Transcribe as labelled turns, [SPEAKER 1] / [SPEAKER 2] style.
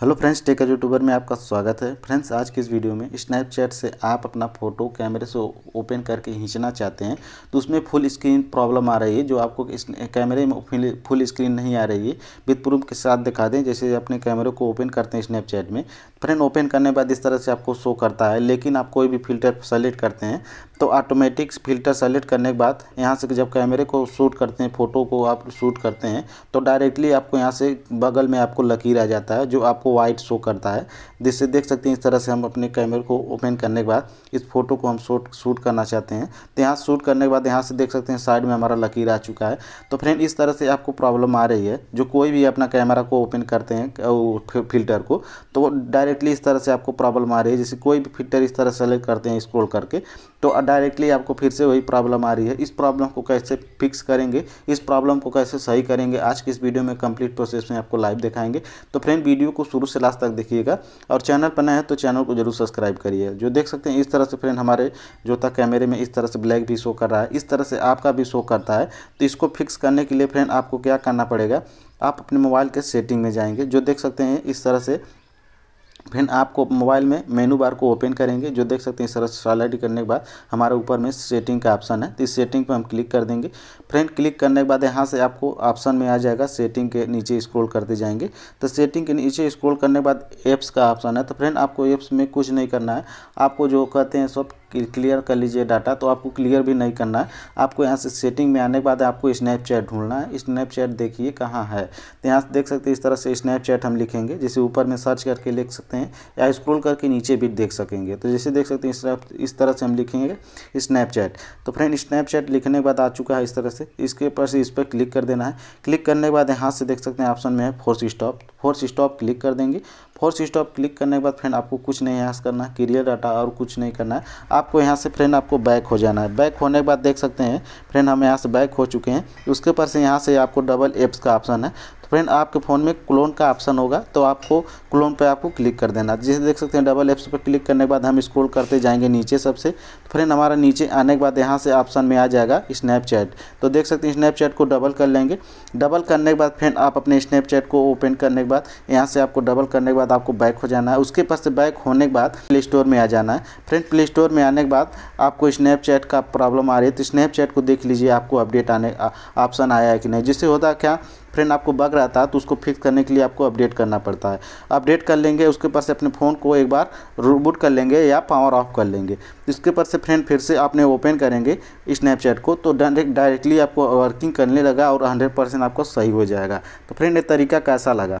[SPEAKER 1] hello friends tech YouTuber में आपका स्वागत है फ्रेंड्स आज की इस वीडियो में स्नैपचैट से आप अपना फ़ोटो कैमरे से ओपन करके खींचना चाहते हैं तो उसमें फुल स्क्रीन प्रॉब्लम आ रही है जो आपको इस कैमरे में फुल स्क्रीन नहीं आ रही है विथ प्रूफ के साथ दिखा दें जैसे अपने कैमरे को ओपन करते हैं स्नैपचैट में फ्रेंड ओपन करने बाद इस तरह से आपको शो करता है लेकिन आप कोई भी फिल्टर सेलेक्ट करते हैं तो ऑटोमेटिक फिल्टर सेलेक्ट करने के बाद यहाँ से जब कैमरे को शूट करते हैं फ़ोटो को आप शूट करते हैं तो डायरेक्टली आपको यहाँ से बगल में आपको लकीर आ जाता है जो आपको आपको वाइट शो करता है जिससे देख सकते हैं इस तरह से हम अपने कैमरे को ओपन करने के बाद इस फोटो को हम शूट शूट करना चाहते हैं तो यहाँ शूट करने के बाद यहाँ से देख सकते हैं साइड में हमारा लकीर आ चुका है तो फ्रेंड इस तरह से आपको प्रॉब्लम आ रही है जो कोई भी अपना कैमरा को ओपन करते हैं फिल्टर को तो डायरेक्टली इस तरह से आपको प्रॉब्लम आ रही है जैसे कोई भी फिल्टर इस तरह सेलेक्ट करते हैं स्क्रोल करके तो डायरेक्टली आपको फिर से वही प्रॉब्लम आ रही है इस प्रॉब्लम को कैसे फिक्स करेंगे इस प्रॉब्लम को कैसे सही करेंगे आज के इस वीडियो में कंप्लीट प्रोसेस में आपको लाइव दिखाएंगे तो फ्रेंड वीडियो को शुरू से लास्ट तक देखिएगा और चैनल पर नए हैं तो चैनल को जरूर सब्सक्राइब करिए जो देख सकते हैं इस तरह से फ्रेंड हमारे जोता कैमरे में इस तरह से ब्लैक भी शो कर रहा है इस तरह से आपका भी शो करता है तो इसको फिक्स करने के लिए फ्रेंड आपको क्या करना पड़ेगा आप अपने मोबाइल के सेटिंग में जाएंगे जो देख सकते हैं इस तरह से फिर आपको मोबाइल में मेनू बार को ओपन करेंगे जो देख सकते हैं सर सलाइड करने के बाद हमारे ऊपर में सेटिंग का ऑप्शन है तो इस सेटिंग पर हम क्लिक कर देंगे फ्रेंड क्लिक करने के बाद यहाँ से आपको ऑप्शन में आ जाएगा सेटिंग के नीचे स्क्रॉल करते जाएंगे तो सेटिंग के नीचे स्क्रॉल करने के बाद ऐप्स का ऑप्शन है तो फ्रेंड आपको ऐप्स में कुछ नहीं करना है आपको जो कहते हैं सब क्लियर कर लीजिए डाटा तो आपको क्लियर भी नहीं करना है आपको यहाँ से सेटिंग में आने के बाद आपको स्नैपचैट ढूंढना है स्नैपचैट देखिए कहाँ है तो यहाँ से देख सकते हैं इस तरह से स्नैपचैट हम लिखेंगे जिसे ऊपर में सर्च करके लिख सकते हैं या स्क्रोल करके नीचे भी देख सकेंगे तो जैसे देख सकते हैं इस तरह इस तरह से हम लिखेंगे स्नैपचैट तो फ्रेंड स्नैपचैट लिखने के बाद आ चुका है इस तरह से इसके ऊपर से इस पर क्लिक कर देना है क्लिक करने के बाद यहाँ से देख सकते हैं ऑप्शन में है force stop force stop click कर देंगे फोर्स स्टॉप क्लिक करने के बाद फ्रेंड आपको कुछ नहीं यहाँ से करना है क्लियर डाटा और कुछ नहीं करना है आपको यहाँ से फ्रेंड आपको बैक हो जाना है बैक होने के बाद देख सकते हैं फ्रेंड हम यहाँ से बैक हो चुके हैं उसके ऊपर से यहाँ से आपको डबल एप्स का ऑप्शन है फ्रेंड आपके फ़ोन में क्लोन का ऑप्शन होगा तो आपको क्लोन पे आपको क्लिक कर देना जैसे देख सकते हैं डबल एप्स पर क्लिक करने के बाद हम स्क्रॉल करते जाएंगे नीचे सबसे फ्रेंड हमारा नीचे आने के बाद यहाँ से ऑप्शन में आ जाएगा स्नैपचैट तो देख सकते हैं स्नैपचैट को डबल कर लेंगे डबल करने के बाद फ्रेंड आप अपने स्नैपचैट को ओपन करने के बाद यहाँ से आपको डबल करने के बाद आपको बैक हो जाना है उसके पास से बैक होने के बाद प्ले स्टोर में आ जाना है फ्रेंड प्ले स्टोर में आने के बाद आपको स्नैपचैट का प्रॉब्लम आ रही है तो स्नैपचैट को देख लीजिए आपको अपडेट आने ऑप्शन आया है कि नहीं जिससे होता क्या फ्रेंड आपको बग रहता है तो उसको फिक्स करने के लिए आपको अपडेट करना पड़ता है अपडेट कर लेंगे उसके ऊपर से अपने फ़ोन को एक बार रूबूट कर लेंगे या पावर ऑफ कर लेंगे इसके ऊपर से फ्रेंड फिर से आपने ओपन करेंगे स्नैपचैट को तो डायरेक्टली आपको वर्किंग करने लगा और हंड्रेड परसेंट आपको सही हो जाएगा तो फ्रेंड ये तरीका कैसा लगा